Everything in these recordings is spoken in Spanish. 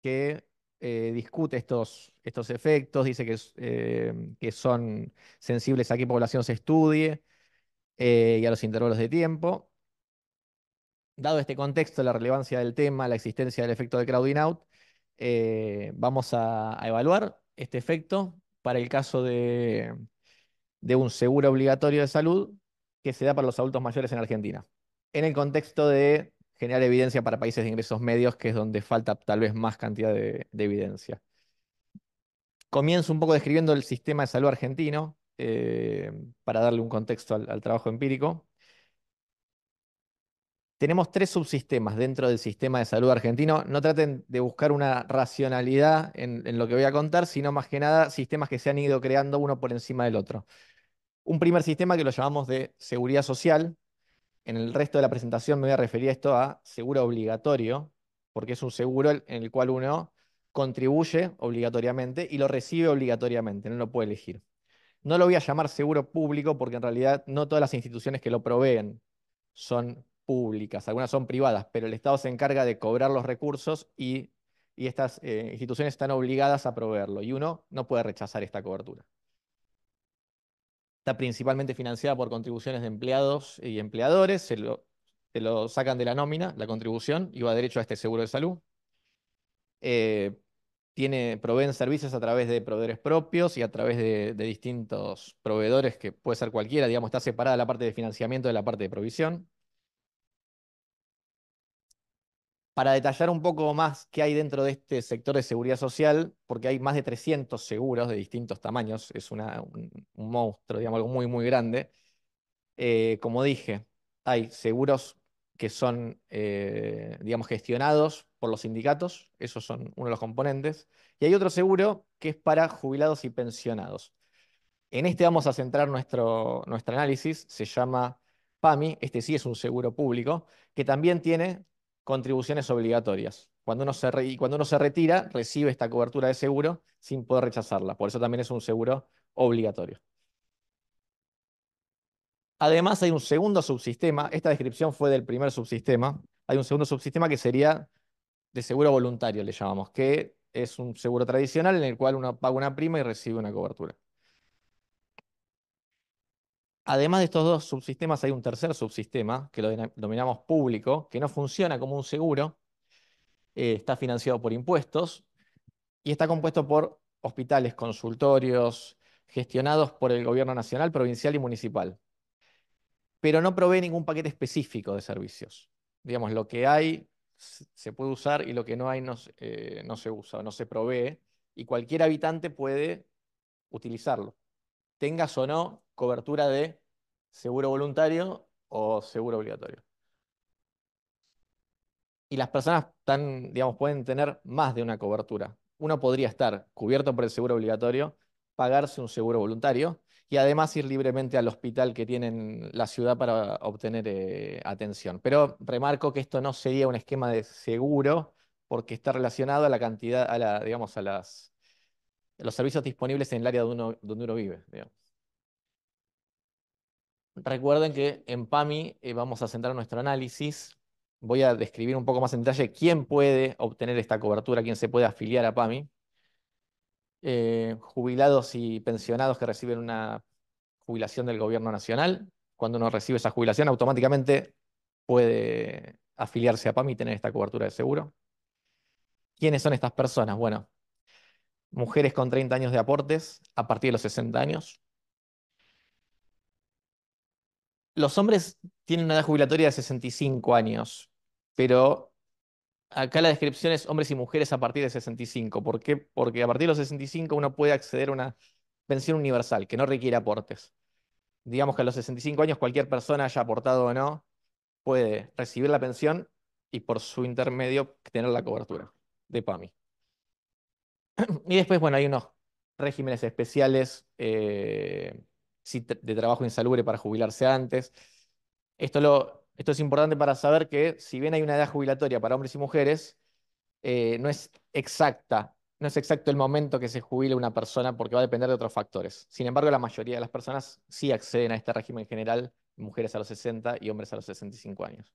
que eh, discute estos, estos efectos, dice que, eh, son sensibles a qué población se estudie eh, y a los intervalos de tiempo. Dado este contexto, la relevancia del tema, la existencia del efecto de crowding out, vamos a, evaluar este efecto para el caso de un seguro obligatorio de salud que se da para los adultos mayores en Argentina, en el contexto de generar evidencia para países de ingresos medios, que es donde falta tal vez más cantidad de, evidencia. Comienzo un poco describiendo el sistema de salud argentino eh, para darle un contexto al, trabajo empírico. Tenemos tres subsistemas dentro del sistema de salud argentino. No traten de buscar una racionalidad en, lo que voy a contar, sino más que nada sistemas que se han ido creando uno por encima del otro. Un primer sistema que lo llamamos de seguridad social, en el resto de la presentación me voy a referir a esto a seguro obligatorio, porque es un seguro en el cual uno contribuye obligatoriamente y lo recibe obligatoriamente, no lo puede elegir. No lo voy a llamar seguro público porque en realidad no todas las instituciones que lo proveen son públicas, algunas son privadas, pero el Estado se encarga de cobrar los recursos y, estas eh, instituciones están obligadas a proveerlo y uno no puede rechazar esta cobertura está principalmente financiada por contribuciones de empleados y empleadores, se lo, sacan de la nómina, la contribución, y va derecho a este seguro de salud. Eh, tiene, proveen servicios a través de proveedores propios y a través de, de distintos proveedores, que puede ser cualquiera, digamos, está separada la parte de financiamiento de la parte de provisión. para detallar un poco más qué hay dentro de este sector de seguridad social, porque hay más de 300 seguros de distintos tamaños, es un, monstruo, digamos, algo muy, muy grande. Eh, como dije, hay seguros que son, eh, digamos, gestionados por los sindicatos, esos son uno de los componentes, y hay otro seguro que es para jubilados y pensionados. En este vamos a centrar nuestro, nuestro análisis, se llama PAMI, este sí es un seguro público, que también tiene contribuciones obligatorias. Cuando uno se y cuando uno se retira, recibe esta cobertura de seguro sin poder rechazarla. Por eso también es un seguro obligatorio. Además, hay un segundo subsistema. Esta descripción fue del primer subsistema. Hay un segundo subsistema que sería de seguro voluntario, le llamamos, que es un seguro tradicional en el cual uno paga una prima y recibe una cobertura. Además de estos dos subsistemas, hay un tercer subsistema que lo denominamos público, que no funciona como un seguro, eh, está financiado por impuestos y está compuesto por hospitales, consultorios, gestionados por el gobierno nacional, provincial y municipal. Pero no provee ningún paquete específico de servicios. Digamos, lo que hay se puede usar y lo que no hay no, se eh, usa, no se provee, y cualquier habitante puede utilizarlo, tengas o no cobertura de seguro voluntario o seguro obligatorio. Y las personas digamos, pueden tener más de una cobertura. Uno podría estar cubierto por el seguro obligatorio, pagarse un seguro voluntario y además ir libremente al hospital que tienen la ciudad para obtener eh, atención. Pero remarco que esto no sería un esquema de seguro porque está relacionado a la cantidad, a la, digamos, a las, los servicios disponibles en el área uno, donde uno vive. Recuerden que en PAMI eh, vamos a centrar nuestro análisis. Voy a describir un poco más en detalle quién puede obtener esta cobertura, quién se puede afiliar a PAMI. Eh, jubilados y pensionados que reciben una jubilación del gobierno nacional. Cuando uno recibe esa jubilación, automáticamente puede afiliarse a PAMI y tener esta cobertura de seguro. ¿Quiénes son estas personas? Bueno, mujeres con 30 años de aportes a partir de los 60 años, los hombres tienen una edad jubilatoria de 65 años, pero acá la descripción es hombres y mujeres a partir de 65. ¿Por qué? Porque a partir de los 65 uno puede acceder a una pensión universal que no requiere aportes. Digamos que a los 65 años cualquier persona haya aportado o no puede recibir la pensión y por su intermedio tener la cobertura de PAMI. Y después, bueno, hay unos regímenes especiales. Eh, de trabajo insalubre para jubilarse antes. Esto, lo, esto es importante para saber que si bien hay una edad jubilatoria para hombres y mujeres, eh, no es exacta, no es exacto el momento que se jubile una persona porque va a depender de otros factores. Sin embargo, la mayoría de las personas sí acceden a este régimen general, mujeres a los 60 y hombres a los 65 años.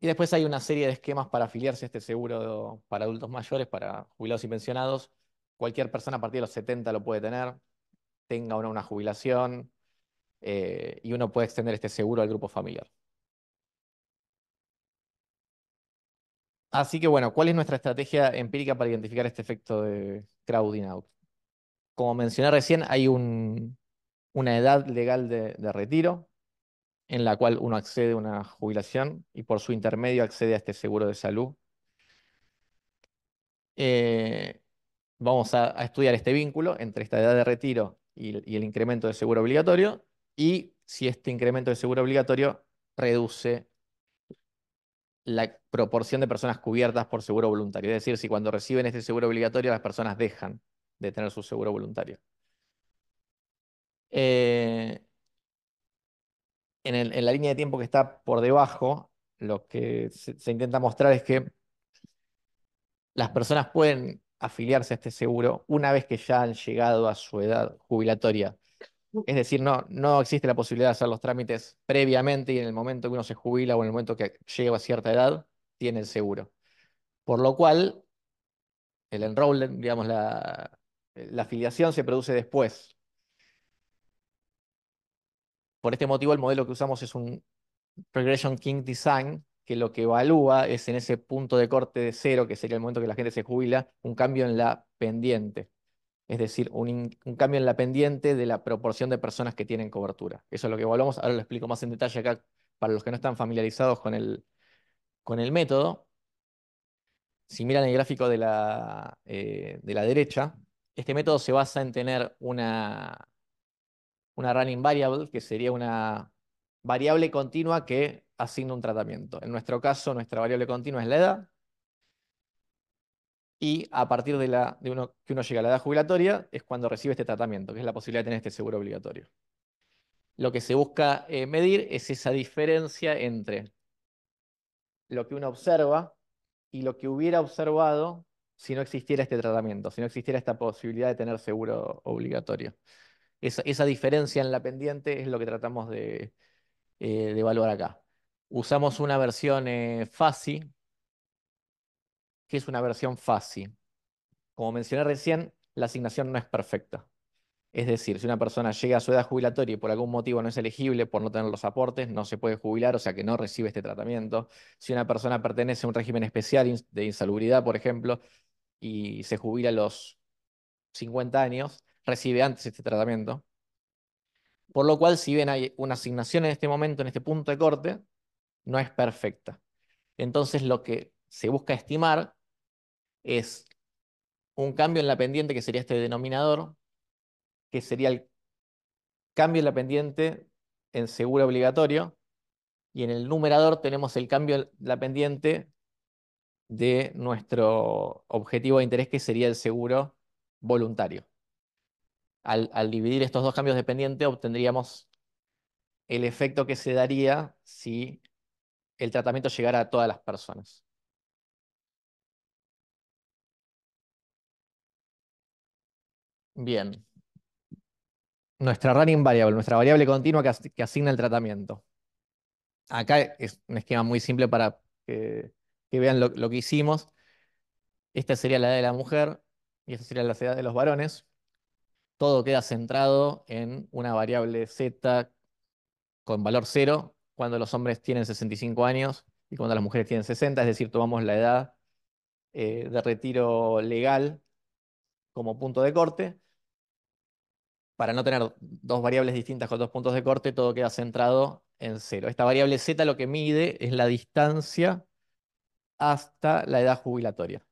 Y después hay una serie de esquemas para afiliarse a este seguro para adultos mayores, para jubilados y pensionados. Cualquier persona a partir de los 70 lo puede tener tenga una, jubilación eh, y uno puede extender este seguro al grupo familiar. Así que bueno, ¿cuál es nuestra estrategia empírica para identificar este efecto de crowding out? Como mencioné recién, hay una edad legal de, retiro en la cual uno accede a una jubilación y por su intermedio accede a este seguro de salud. Eh, vamos a, estudiar este vínculo entre esta edad de retiro y, el incremento de seguro obligatorio, y si este incremento de seguro obligatorio reduce la proporción de personas cubiertas por seguro voluntario. Es decir, si cuando reciben este seguro obligatorio las personas dejan de tener su seguro voluntario. Eh, en, la línea de tiempo que está por debajo, lo que se intenta mostrar es que las personas pueden afiliarse a este seguro una vez que ya han llegado a su edad jubilatoria. Es decir, no, no existe la posibilidad de hacer los trámites previamente y en el momento que uno se jubila o en el momento que llega a cierta edad, tiene el seguro. Por lo cual, el enrollment, digamos, la, afiliación se produce después. Por este motivo, el modelo que usamos es un Regression King Design, que lo que evalúa es en ese punto de corte de cero, que sería el momento que la gente se jubila, un cambio en la pendiente. Es decir, un, cambio en la pendiente de la proporción de personas que tienen cobertura. Eso es lo que evaluamos. Ahora lo explico más en detalle acá para los que no están familiarizados con el, con el método. Si miran el gráfico de la, eh, de la derecha, este método se basa en tener una, una running variable, que sería una variable continua que asigna un tratamiento. En nuestro caso, nuestra variable continua es la edad. Y a partir de, la, de que uno llega a la edad jubilatoria es cuando recibe este tratamiento, que es la posibilidad de tener este seguro obligatorio. Lo que se busca eh, medir es esa diferencia entre lo que uno observa y lo que hubiera observado si no existiera este tratamiento, si no existiera esta posibilidad de tener seguro obligatorio. Esa, diferencia en la pendiente es lo que tratamos de eh, evaluar acá usamos una versión eh, fácil, FASI. ¿Qué es una versión fácil. Como mencioné recién, la asignación no es perfecta. Es decir, si una persona llega a su edad jubilatoria y por algún motivo no es elegible por no tener los aportes, no se puede jubilar, o sea que no recibe este tratamiento. Si una persona pertenece a un régimen especial de insalubridad, por ejemplo, y se jubila a los 50 años, recibe antes este tratamiento. Por lo cual, si bien hay una asignación en este momento, en este punto de corte, no es perfecta. Entonces lo que se busca estimar es un cambio en la pendiente, que sería este denominador, que sería el cambio en la pendiente en seguro obligatorio, y en el numerador tenemos el cambio en la pendiente de nuestro objetivo de interés, que sería el seguro voluntario. Al, dividir estos dos cambios de pendiente obtendríamos el efecto que se daría si el tratamiento llegará a todas las personas. Bien. Nuestra running variable, nuestra variable continua que, asigna el tratamiento. Acá es un esquema muy simple para que, vean lo, que hicimos. Esta sería la edad de la mujer y esta sería la edad de los varones. Todo queda centrado en una variable z con valor cero cuando los hombres tienen 65 años y cuando las mujeres tienen 60, es decir, tomamos la edad eh, de retiro legal como punto de corte. Para no tener dos variables distintas con dos puntos de corte, todo queda centrado en cero. Esta variable z lo que mide es la distancia hasta la edad jubilatoria.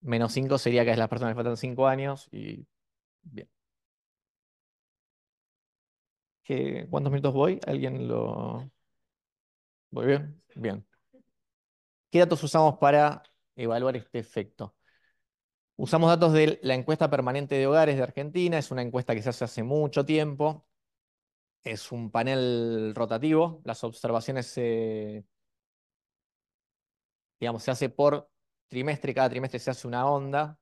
Menos 5 sería que las personas que faltan 5 años y bien. ¿Cuántos minutos voy? ¿Alguien lo...? ¿Voy bien? Bien. ¿Qué datos usamos para evaluar este efecto? Usamos datos de la encuesta permanente de hogares de Argentina, es una encuesta que se hace hace mucho tiempo, es un panel rotativo, las observaciones se, digamos, se hace por trimestre, cada trimestre se hace una onda,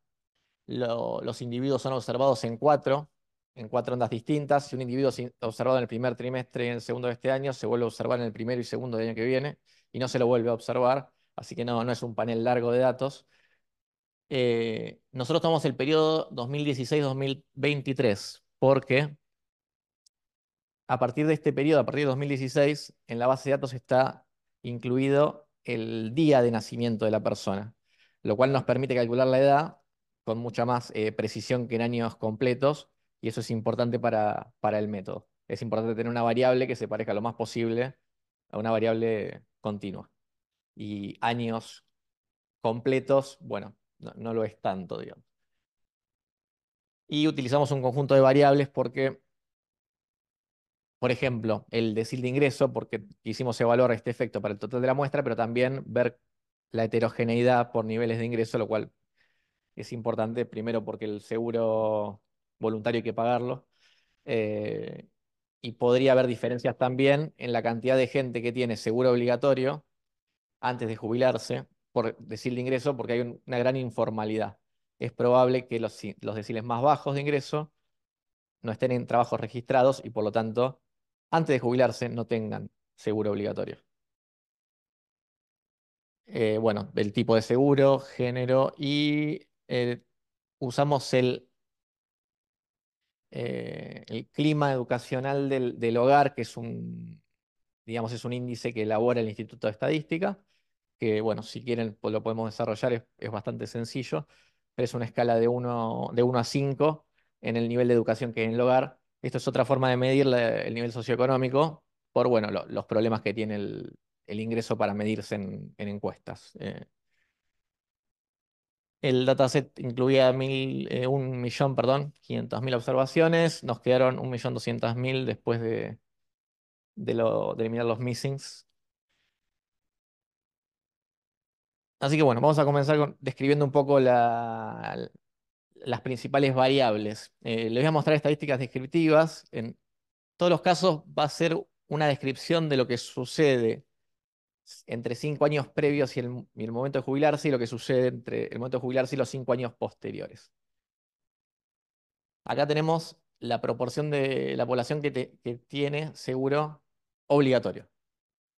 los individuos son observados en cuatro en cuatro ondas distintas. Si un individuo es observado en el primer trimestre y en el segundo de este año, se vuelve a observar en el primero y segundo de año que viene y no se lo vuelve a observar, así que no, no es un panel largo de datos. Eh, nosotros tomamos el periodo 2016-2023 porque a partir de este periodo, a partir de 2016, en la base de datos está incluido el día de nacimiento de la persona, lo cual nos permite calcular la edad con mucha más eh, precisión que en años completos, y eso es importante para, el método. Es importante tener una variable que se parezca lo más posible a una variable continua. Y años completos, bueno, no, lo es tanto, digamos. Y utilizamos un conjunto de variables porque, por ejemplo, el decil de ingreso, porque quisimos evaluar este efecto para el total de la muestra, pero también ver la heterogeneidad por niveles de ingreso, lo cual es importante primero porque el seguro voluntario hay que pagarlo. Eh, y podría haber diferencias también en la cantidad de gente que tiene seguro obligatorio antes de jubilarse, por decir de ingreso, porque hay una gran informalidad. Es probable que los, los deciles más bajos de ingreso no estén en trabajos registrados y por lo tanto, antes de jubilarse, no tengan seguro obligatorio. Eh, bueno, el tipo de seguro, género y eh, usamos el eh, el clima educacional del, hogar, que es un, digamos, es un índice que elabora el Instituto de Estadística, que bueno, si quieren pues, lo podemos desarrollar, es, bastante sencillo, pero es una escala de 1 de uno a 5 en el nivel de educación que hay en el hogar. Esto es otra forma de medir el nivel socioeconómico por bueno, los problemas que tiene el, ingreso para medirse en, encuestas. Eh. El dataset incluía mil, eh, millón, perdón, 500.000 observaciones. Nos quedaron 1.200.000 después de, de, de eliminar los missings. Así que bueno, vamos a comenzar describiendo un poco las principales variables. Eh, les voy a mostrar estadísticas descriptivas. En todos los casos va a ser una descripción de lo que sucede entre cinco años previos y el, momento de jubilarse y lo que sucede entre el momento de jubilarse y los cinco años posteriores. Acá tenemos la proporción de la población que, tiene seguro obligatorio.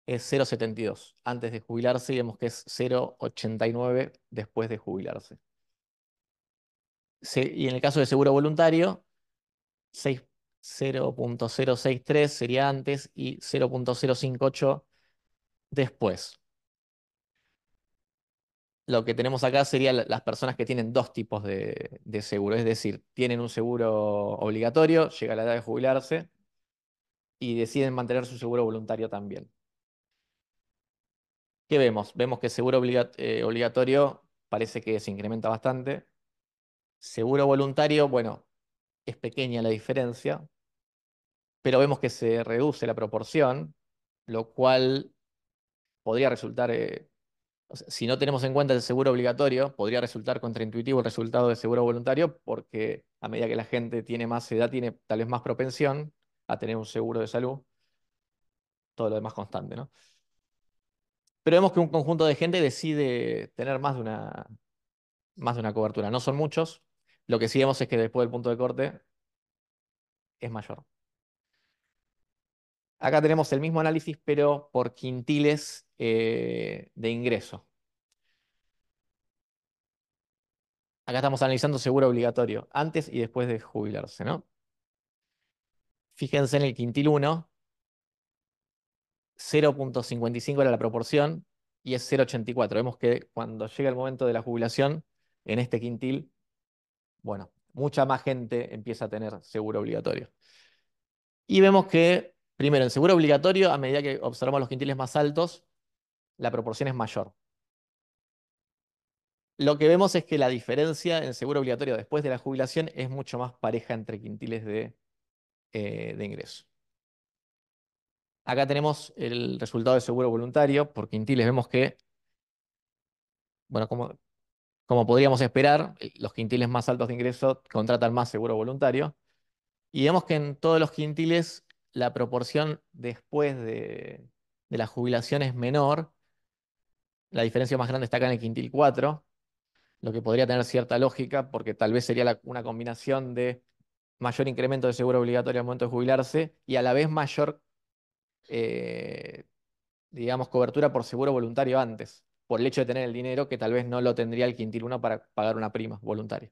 Es 0,72 antes de jubilarse y vemos que es 0,89 después de jubilarse. y en el caso de seguro voluntario, 0.063 sería antes y 0.058 Después, lo que tenemos acá serían las personas que tienen dos tipos de, seguro, es decir, tienen un seguro obligatorio, llega la edad de jubilarse y deciden mantener su seguro voluntario también. ¿Qué vemos? Vemos que seguro eh, obligatorio parece que se incrementa bastante. Seguro voluntario, bueno, es pequeña la diferencia, pero vemos que se reduce la proporción, lo cual podría resultar, eh, si no tenemos en cuenta el seguro obligatorio, podría resultar contraintuitivo el resultado del seguro voluntario, porque a medida que la gente tiene más edad, tiene tal vez más propensión a tener un seguro de salud, todo lo demás constante, Pero vemos que un conjunto de gente decide tener más de una, más de una cobertura. No son muchos, lo que sí vemos es que después del punto de corte es mayor. Acá tenemos el mismo análisis, pero por quintiles eh, de ingreso. Acá estamos analizando seguro obligatorio, antes y después de jubilarse, ¿no? Fíjense en el quintil 1, 0.55 era la proporción y es 0.84. Vemos que cuando llega el momento de la jubilación, en este quintil, bueno, mucha más gente empieza a tener seguro obligatorio. Y vemos que Primero, en seguro obligatorio, a medida que observamos los quintiles más altos, la proporción es mayor. Lo que vemos es que la diferencia en seguro obligatorio después de la jubilación es mucho más pareja entre quintiles de, eh, ingreso. Acá tenemos el resultado de seguro voluntario por quintiles. Vemos que, bueno, como podríamos esperar, los quintiles más altos de ingreso contratan más seguro voluntario. Y vemos que en todos los quintiles la proporción después de, la jubilación es menor, la diferencia más grande está acá en el quintil 4, lo que podría tener cierta lógica, porque tal vez sería una combinación de mayor incremento de seguro obligatorio al momento de jubilarse y a la vez mayor, eh, digamos, cobertura por seguro voluntario antes, por el hecho de tener el dinero que tal vez no lo tendría el quintil 1 para pagar una prima voluntaria.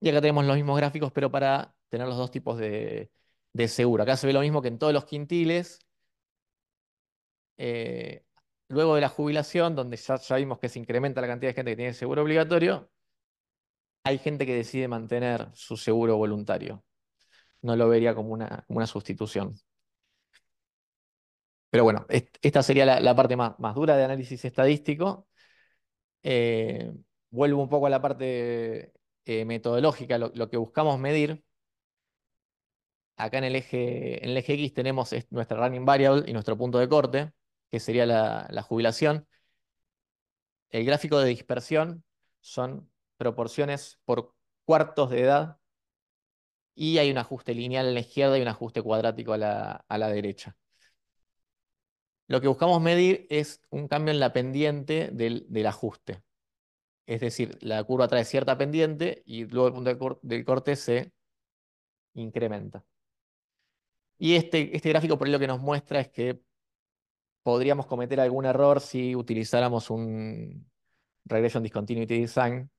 Y acá tenemos los mismos gráficos, pero para tener los dos tipos de, de seguro. Acá se ve lo mismo que en todos los quintiles. Eh, luego de la jubilación, donde ya, vimos que se incrementa la cantidad de gente que tiene seguro obligatorio, hay gente que decide mantener su seguro voluntario. No lo vería como una, sustitución. Pero bueno, esta sería la, parte más, más, dura de análisis estadístico. Eh, vuelvo un poco a la parte eh, metodológica, lo, que buscamos medir acá en el eje, en el eje X tenemos nuestra running variable y nuestro punto de corte, que sería la, jubilación. El gráfico de dispersión son proporciones por cuartos de edad y hay un ajuste lineal a la izquierda y un ajuste cuadrático a la, derecha. Lo que buscamos medir es un cambio en la pendiente del, ajuste. Es decir, la curva trae cierta pendiente y luego el punto de del corte se incrementa. Y este, este gráfico por ahí lo que nos muestra es que podríamos cometer algún error si utilizáramos un regression discontinuity design.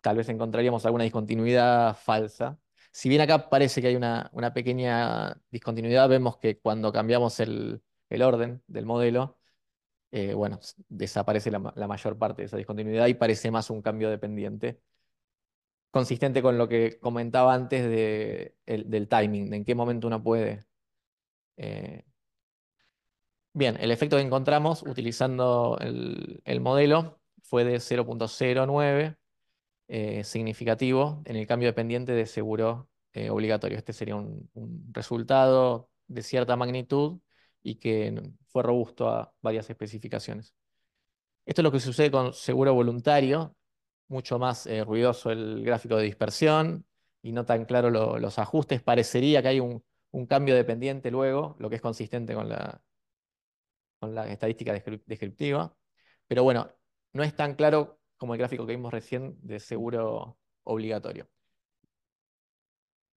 Tal vez encontraríamos alguna discontinuidad falsa. Si bien acá parece que hay una, una pequeña discontinuidad, vemos que cuando cambiamos el, el orden del modelo, eh, bueno, desaparece la, la mayor parte de esa discontinuidad y parece más un cambio dependiente consistente con lo que comentaba antes del timing, de en qué momento uno puede. Eh, bien, el efecto que encontramos utilizando el, modelo fue de 0.09, eh, significativo en el cambio dependiente de seguro eh, obligatorio. Este sería un, resultado de cierta magnitud y que fue robusto a varias especificaciones. Esto es lo que sucede con seguro voluntario, mucho más eh, ruidoso el gráfico de dispersión y no tan claro los ajustes. Parecería que hay un, cambio dependiente luego, lo que es consistente con la, con la estadística descriptiva. Pero bueno, no es tan claro como el gráfico que vimos recién de seguro obligatorio.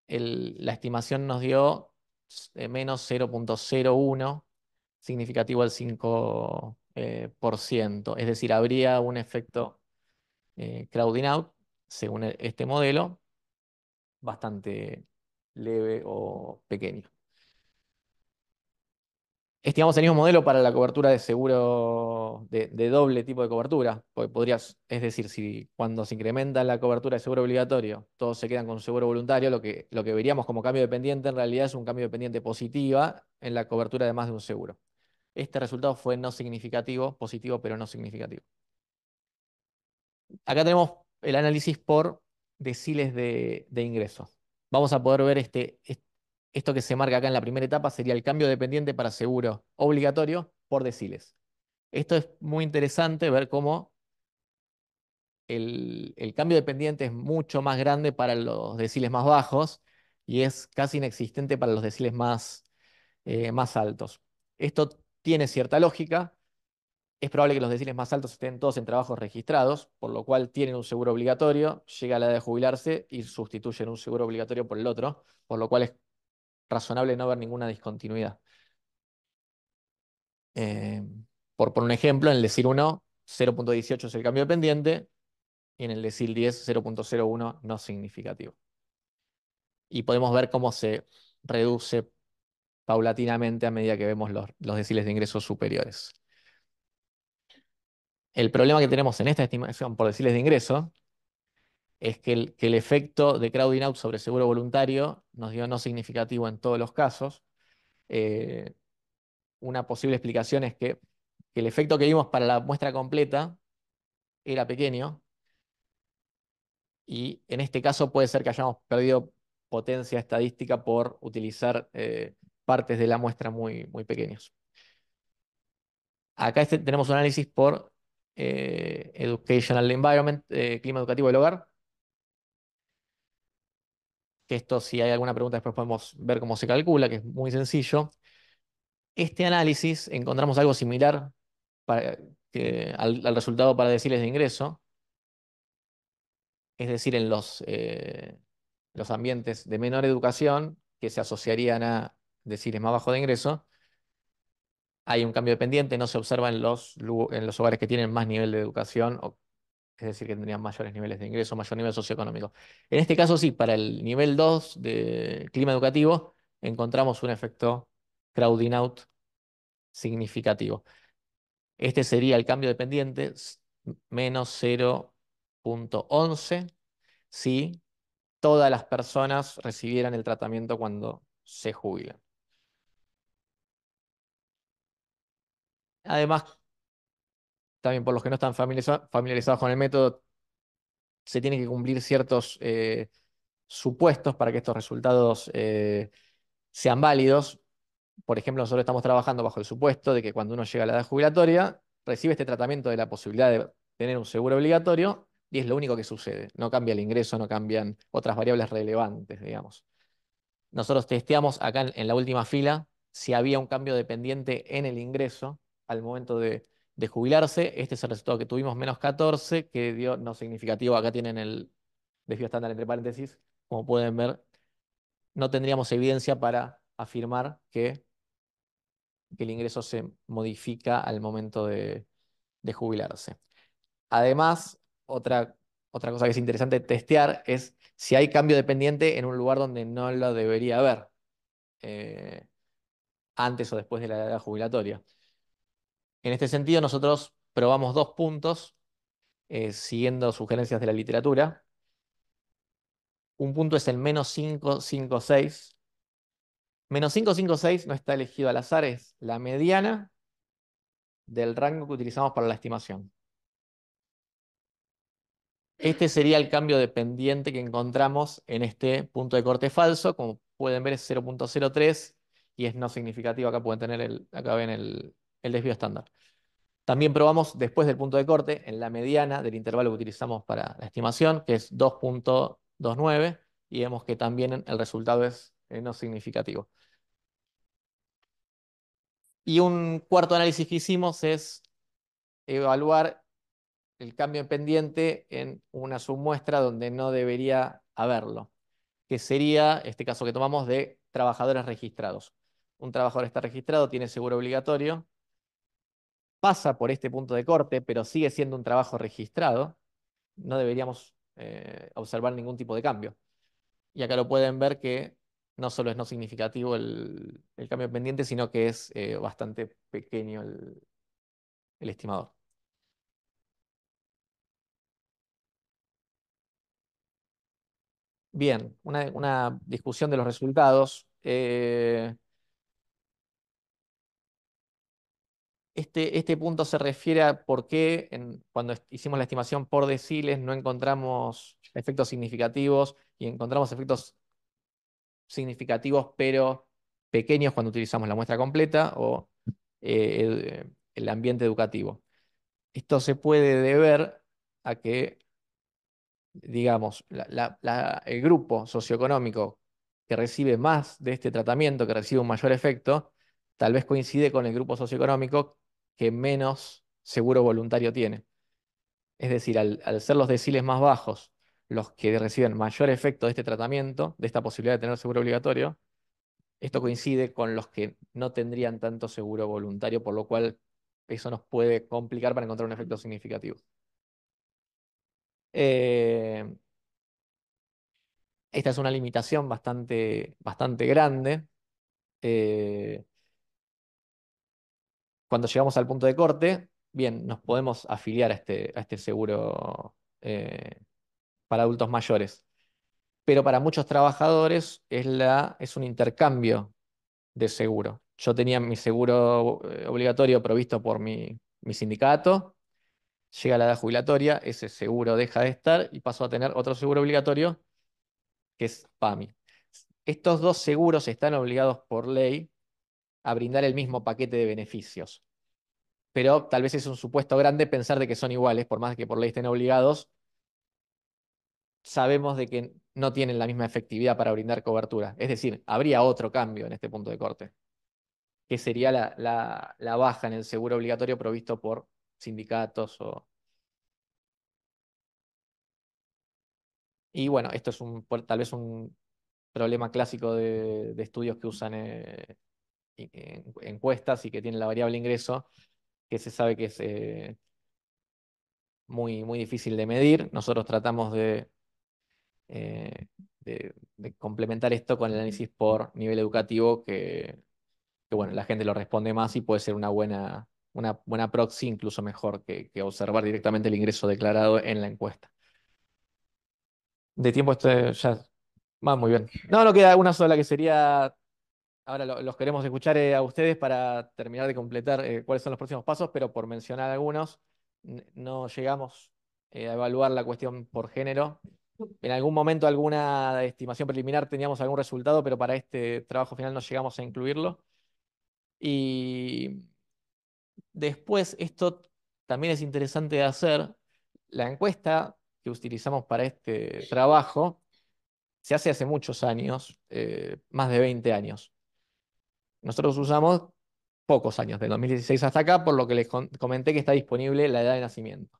la estimación nos dio eh, menos 0.01, significativo al 5%. Eh, es decir, habría un efecto eh, crowding out, según e-, este modelo, bastante leve o pequeño. Estimamos el mismo modelo para la cobertura de seguro de, doble tipo de cobertura, podrías, es decir, si cuando se incrementa la cobertura de seguro obligatorio, todos se quedan con seguro voluntario, lo que, lo que veríamos como cambio dependiente en realidad es un cambio dependiente positiva en la cobertura de más de un seguro. Este resultado fue no significativo, positivo, pero no significativo acá tenemos el análisis por deciles de, ingresos. Vamos a poder ver este, esto que se marca acá en la primera etapa, sería el cambio dependiente para seguro obligatorio por deciles. Esto es muy interesante ver cómo el, el cambio dependiente es mucho más grande para los deciles más bajos y es casi inexistente para los deciles más, eh, más altos. Esto tiene cierta lógica, es probable que los deciles más altos estén todos en trabajos registrados, por lo cual tienen un seguro obligatorio, llega la edad de jubilarse y sustituyen un seguro obligatorio por el otro, por lo cual es razonable no ver ninguna discontinuidad. Em, por, por un ejemplo, en el decil 1, 0.18 es el cambio de pendiente, y en el decil 10, 0.01 no significativo. Y podemos ver cómo se reduce paulatinamente a medida que vemos los, los deciles de ingresos superiores. El problema que tenemos en esta estimación por decirles de ingreso es que el, efecto de crowding out sobre seguro voluntario nos dio no significativo en todos los casos. Eh, una posible explicación es que, el efecto que vimos para la muestra completa era pequeño y en este caso puede ser que hayamos perdido potencia estadística por utilizar eh, partes de la muestra muy, pequeñas. Acá este, tenemos un análisis por eh, educational Environment, eh, Clima Educativo del Hogar. esto, si hay alguna pregunta, después podemos ver cómo se calcula, que es muy sencillo. Este análisis encontramos algo similar al, resultado para decirles de ingreso, es decir, en los, eh, los ambientes de menor educación que se asociarían a deciles más bajo de ingreso, hay un cambio dependiente no se observa en los, en hogares que tienen más nivel de educación, o, es decir, que tendrían mayores niveles de ingreso, mayor nivel socioeconómico. En este caso sí, para el nivel 2 de clima educativo encontramos un efecto crowding out significativo. Este sería el cambio dependiente, pendiente menos 0.11 si todas las personas recibieran el tratamiento cuando se jubilan. Además, también por los que no están familiarizados con el método, se tienen que cumplir ciertos eh, supuestos para que estos resultados eh, sean válidos. Por ejemplo, nosotros estamos trabajando bajo el supuesto de que cuando uno llega a la edad jubilatoria, recibe este tratamiento de la posibilidad de tener un seguro obligatorio y es lo único que sucede. No cambia el ingreso, no cambian otras variables relevantes, digamos. Nosotros testeamos acá en la última fila si había un cambio dependiente en el ingreso al momento de, jubilarse. Este es el resultado que tuvimos, menos 14, que dio no significativo. Acá tienen el desvío estándar entre paréntesis. Como pueden ver, no tendríamos evidencia para afirmar que, el ingreso se modifica al momento de, jubilarse. Además, otra, otra cosa que es interesante testear es si hay cambio dependiente en un lugar donde no lo debería haber, eh, antes o después de la edad jubilatoria. En este sentido, nosotros probamos dos puntos, eh, siguiendo sugerencias de la literatura. Un punto es el menos 556. Menos 556 no está elegido al azar, es la mediana del rango que utilizamos para la estimación. Este sería el cambio de pendiente que encontramos en este punto de corte falso. Como pueden ver es 0.03 y es no significativo. Acá pueden tener el, acá ven el, el desvío estándar. También probamos después del punto de corte, en la mediana del intervalo que utilizamos para la estimación, que es 2.29, y vemos que también el resultado es eh, no significativo. Y un cuarto análisis que hicimos es evaluar el cambio en pendiente en una submuestra donde no debería haberlo, que sería este caso que tomamos de trabajadores registrados. Un trabajador está registrado, tiene seguro obligatorio, pasa por este punto de corte, pero sigue siendo un trabajo registrado, no deberíamos eh, observar ningún tipo de cambio. Y acá lo pueden ver que no solo es no significativo el, cambio pendiente, sino que es eh, bastante pequeño el, estimador. Bien, una, discusión de los resultados. Eh, Este, este, punto se refiere a por qué cuando hicimos la estimación por deciles no encontramos efectos significativos y encontramos efectos significativos pero pequeños cuando utilizamos la muestra completa o eh, el, ambiente educativo. Esto se puede deber a que, digamos, el grupo socioeconómico que recibe más de este tratamiento, que recibe un mayor efecto, tal vez coincide con el grupo socioeconómico que menos seguro voluntario tiene. Es decir, al, ser los deciles más bajos los que reciben mayor efecto de este tratamiento, de esta posibilidad de tener seguro obligatorio, esto coincide con los que no tendrían tanto seguro voluntario, por lo cual eso nos puede complicar para encontrar un efecto significativo. Eh, esta es una limitación bastante, bastante grande. Eh, cuando llegamos al punto de corte, bien, nos podemos afiliar a este, este seguro eh, para adultos mayores. Pero para muchos trabajadores es, un intercambio de seguro. Yo tenía mi seguro eh, obligatorio provisto por mi, mi sindicato, llega la edad jubilatoria, ese seguro deja de estar y paso a tener otro seguro obligatorio que es PAMI. Estos dos seguros están obligados por ley a brindar el mismo paquete de beneficios. Pero tal vez es un supuesto grande pensar de que son iguales, por más que por ley estén obligados, sabemos de que no tienen la misma efectividad para brindar cobertura. Es decir, habría otro cambio en este punto de corte, que sería la, baja en el seguro obligatorio provisto por sindicatos o... Y bueno, esto es un, tal vez un problema clásico de, estudios que usan eh, encuestas y que tienen la variable ingreso, que se sabe que es eh, muy, muy difícil de medir. Nosotros tratamos eh, de, complementar esto con el análisis por nivel educativo, que, bueno, la gente lo responde más y puede ser una buena, una buena proxy, incluso mejor que, que observar directamente el ingreso declarado en la encuesta. De tiempo esto ya Va muy bien. No, no queda una sola que sería ahora los queremos escuchar eh, a ustedes para terminar de completar eh, cuáles son los próximos pasos, pero por mencionar algunos, no llegamos eh, a evaluar la cuestión por género. En algún momento alguna estimación preliminar teníamos algún resultado, pero para este trabajo final no llegamos a incluirlo. Y después, esto también es interesante de hacer, la encuesta que utilizamos para este trabajo se hace hace muchos años, más de 20 años. Nosotros usamos pocos años, de 2016 hasta acá, por lo que les comenté que está disponible la edad de nacimiento.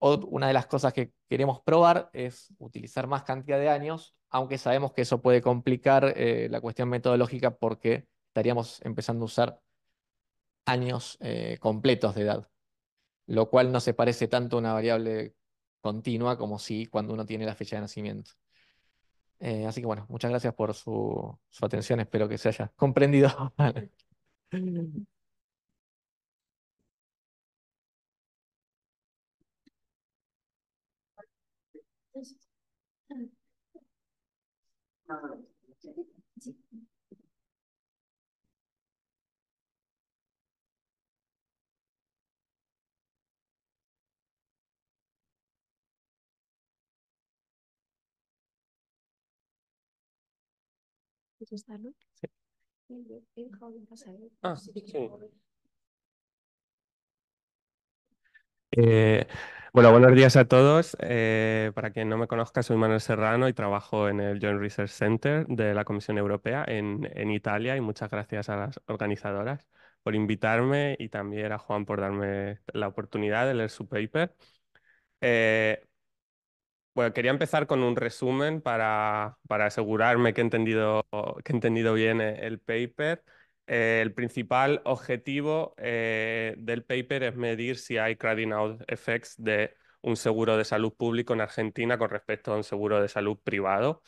Una de las cosas que queremos probar es utilizar más cantidad de años, aunque sabemos que eso puede complicar eh, la cuestión metodológica porque estaríamos empezando a usar años eh, completos de edad, lo cual no se parece tanto a una variable continua como si cuando uno tiene la fecha de nacimiento. Eh, así que bueno, muchas gracias por su, su atención. Espero que se haya comprendido. Eh, bueno, buenos días a todos. Eh, para quien no me conozca, soy Manuel Serrano y trabajo en el Joint Research Center de la Comisión Europea en, Italia y muchas gracias a las organizadoras por invitarme y también a Juan por darme la oportunidad de leer su paper. Eh, bueno, quería empezar con un resumen para, para asegurarme que he, entendido, que he entendido bien eh, el paper. Eh, el principal objetivo eh, del paper es medir si hay crowding out effects de un seguro de salud público en Argentina con respecto a un seguro de salud privado.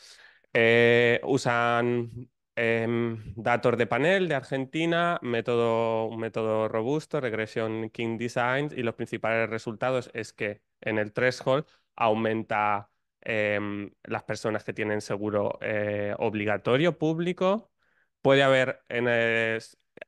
usan em, datos de panel de Argentina, método, un método robusto, regresión King Design, y los principales resultados es que en el threshold aumenta em, las personas que tienen seguro eh, obligatorio público. Puede haber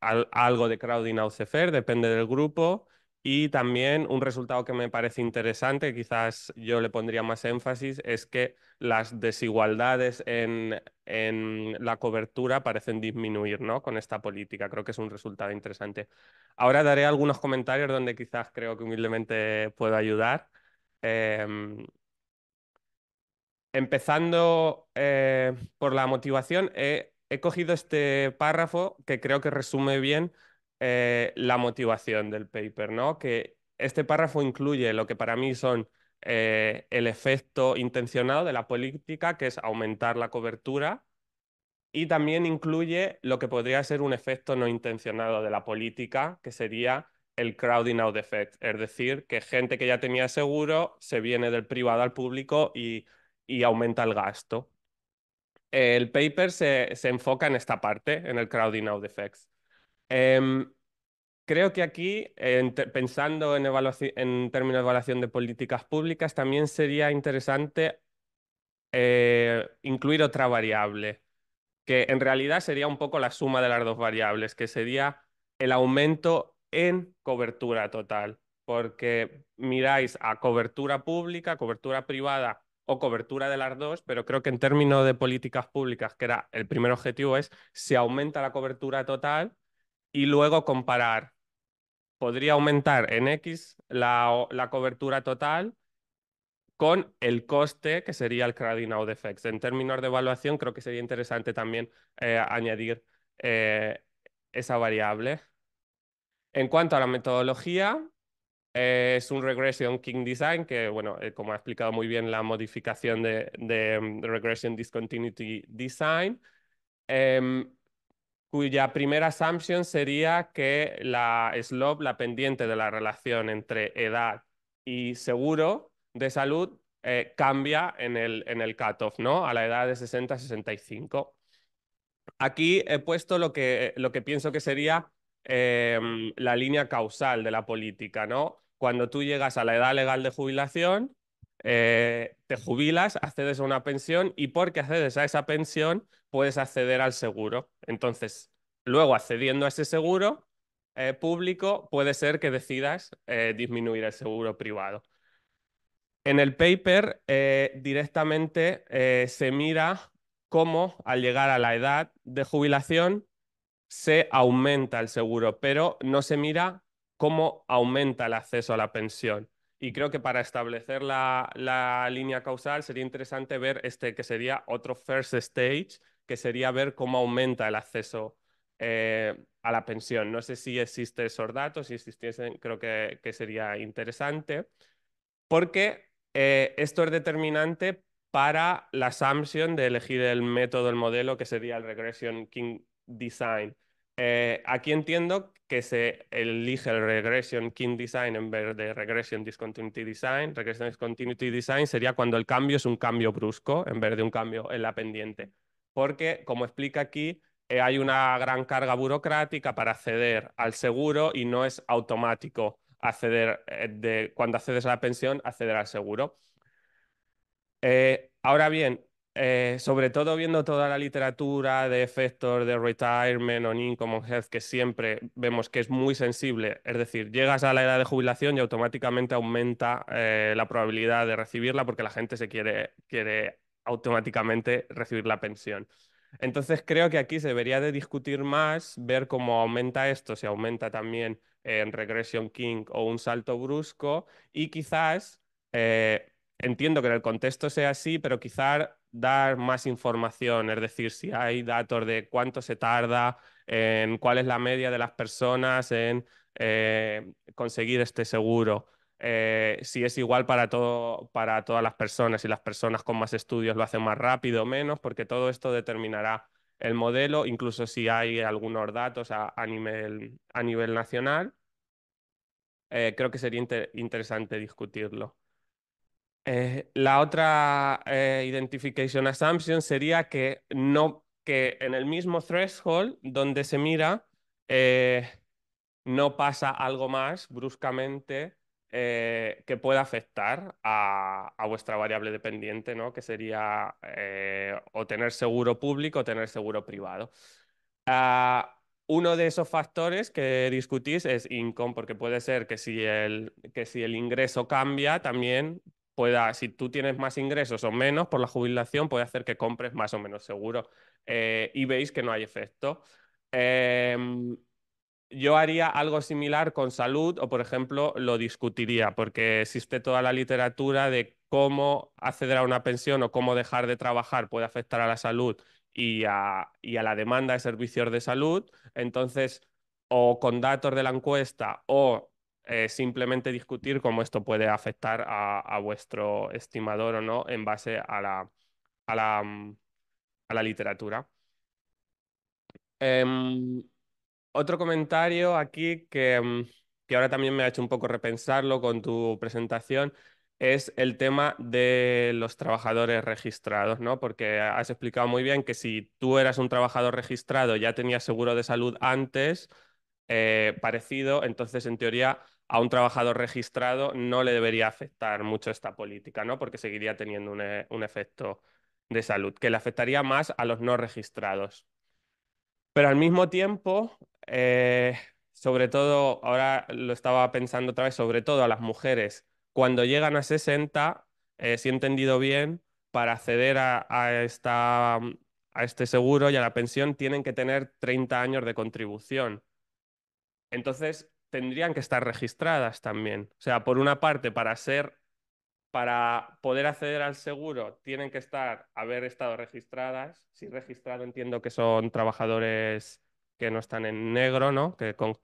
algo de crowding out depende del grupo. Y también un resultado que me parece interesante, quizás yo le pondría más énfasis, es que las desigualdades en, la cobertura parecen disminuir ¿no? con esta política. Creo que es un resultado interesante. Ahora daré algunos comentarios donde quizás creo que humildemente puedo ayudar. Em, empezando eh, por la motivación, he cogido este párrafo que creo que resume bien eh, la motivación del paper, ¿no? Que este párrafo incluye lo que para mí son eh, el efecto intencionado de la política, que es aumentar la cobertura, y también incluye lo que podría ser un efecto no intencionado de la política, que sería el crowding out effect, es decir, que gente que ya tenía seguro se viene del privado al público y, aumenta el gasto. El paper se, enfoca en esta parte, en el crowding out effects. Em, creo que aquí, pensando en, en términos de evaluación de políticas públicas, también sería interesante eh, incluir otra variable, que en realidad sería un poco la suma de las dos variables, que sería el aumento en cobertura total, porque miráis a cobertura pública, cobertura privada o cobertura de las dos, pero creo que en términos de políticas públicas, que era el primer objetivo, es si aumenta la cobertura total y luego comparar. Podría aumentar en X la, cobertura total con el coste que sería el crowding out effects. En términos de evaluación, creo que sería interesante también eh, añadir eh, esa variable. En cuanto a la metodología, eh, es un regression king design que, bueno, eh, como ha explicado muy bien la modificación de, mm, regression discontinuity design, em, cuya primera assumption sería que la slope, la pendiente de la relación entre edad y seguro de salud, eh, cambia en el, en el cutoff, ¿no? A la edad de 60 65. Aquí he puesto lo que, lo que pienso que sería Em, la línea causal de la política, ¿no? Cuando tú llegas a la edad legal de jubilación, eh, te jubilas, accedes a una pensión y porque accedes a esa pensión puedes acceder al seguro. Entonces, luego accediendo a ese seguro eh, público, puede ser que decidas eh, disminuir el seguro privado. En el paper directamente se mira cómo al llegar a la edad de jubilación se aumenta el seguro, pero no se mira cómo aumenta el acceso a la pensión. Y creo que para establecer la, línea causal sería interesante ver este que sería otro first stage, que sería ver cómo aumenta el acceso eh, a la pensión. No sé si existen esos datos, si existiesen, creo que, sería interesante, porque eh, esto es determinante para la assumption de elegir el método, el modelo, que sería el regression king Design. Eh, aquí entiendo que se elige el Regression King Design en vez de Regression Discontinuity Design. Regression Discontinuity Design sería cuando el cambio es un cambio brusco en vez de un cambio en la pendiente. Porque, como explica aquí, eh, hay una gran carga burocrática para acceder al seguro y no es automático acceder eh, de, cuando accedes a la pensión, acceder al seguro. ahora bien, eh, sobre todo viendo toda la literatura de efectos de retirement o income on health, que siempre vemos que es muy sensible, es decir, llegas a la edad de jubilación y automáticamente aumenta eh, la probabilidad de recibirla porque la gente se quiere, quiere automáticamente recibir la pensión. Entonces creo que aquí se debería de discutir más, ver cómo aumenta esto, si aumenta también en regression king o un salto brusco y quizás, eh, entiendo que en el contexto sea así, pero quizás dar más información, es decir, si hay datos de cuánto se tarda, en cuál es la media de las personas en eh, conseguir este seguro, eh, si es igual para, todo, para todas las personas, si las personas con más estudios lo hacen más rápido o menos, porque todo esto determinará el modelo, incluso si hay algunos datos a, nivel, nacional. Eh, creo que sería interesante discutirlo. Eh, la otra eh, identification assumption sería que, no, que en el mismo threshold donde se mira eh, no pasa algo más bruscamente que pueda afectar a, vuestra variable dependiente, ¿no? que sería o tener seguro público o tener seguro privado. Ah, uno de esos factores que discutís es income, porque puede ser que si el, que si el ingreso cambia, también pueda, si tú tienes más ingresos o menos por la jubilación, puede hacer que compres más o menos seguro. Eh, y veis que no hay efecto. Em, yo haría algo similar con salud o, por ejemplo, lo discutiría, porque existe toda la literatura de cómo acceder a una pensión o cómo dejar de trabajar puede afectar a la salud y y a la demanda de servicios de salud. Entonces, o con datos de la encuesta o eh, simplemente discutir cómo esto puede afectar a, vuestro estimador o no en base a la, a la, mm, a la literatura. Em, otro comentario aquí que, mm, que ahora también me ha hecho un poco repensarlo con tu presentación es el tema de los trabajadores registrados, ¿no? Porque has explicado muy bien que si tú eras un trabajador registrado, ya tenías seguro de salud antes, eh, parecido, entonces en teoría a un trabajador registrado no le debería afectar mucho esta política, ¿no? Porque seguiría teniendo un, e, efecto de salud, que le afectaría más a los no registrados. Pero al mismo tiempo, eh, sobre todo, ahora lo estaba pensando otra vez, sobre todo a las mujeres, cuando llegan a 60, eh, si he entendido bien, para acceder a, esta, a este seguro y a la pensión tienen que tener 30 años de contribución. Entonces, tendrían que estar registradas también. O sea, por una parte, para ser, para poder acceder al seguro, tienen que estar, haber estado registradas. Si registrado entiendo que son trabajadores que no están en negro, ¿no? Que con...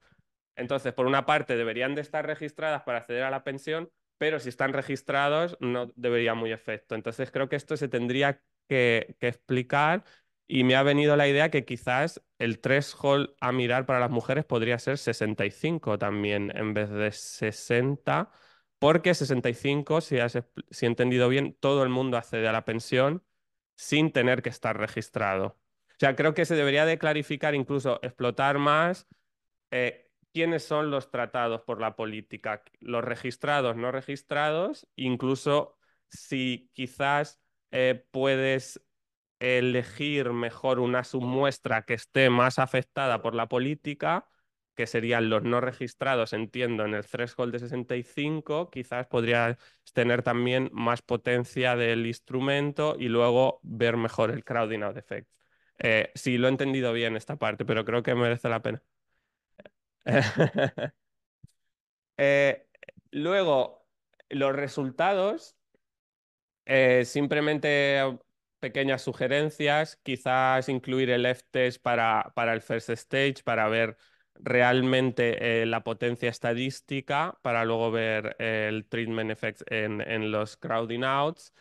Entonces, por una parte, deberían de estar registradas para acceder a la pensión, pero si están registrados, no debería muy efecto. Entonces, creo que esto se tendría que, que explicar y me ha venido la idea que quizás el threshold a mirar para las mujeres podría ser 65 también, en vez de 60, porque 65, si, has, si he entendido bien, todo el mundo accede a la pensión sin tener que estar registrado. O sea, creo que se debería de clarificar, incluso explotar más eh, quiénes son los tratados por la política, los registrados, no registrados, incluso si quizás eh, puedes elegir mejor una submuestra que esté más afectada por la política, que serían los no registrados, entiendo, en el threshold de 65, quizás podría tener también más potencia del instrumento y luego ver mejor el crowding out effect. Eh, sí, lo he entendido bien esta parte, pero creo que merece la pena. Eh, luego, los resultados. Eh, simplemente pequeñas sugerencias, quizás incluir el F-test para, el first stage, para ver realmente eh, la potencia estadística, para luego ver eh, el treatment effect en, los crowding outs.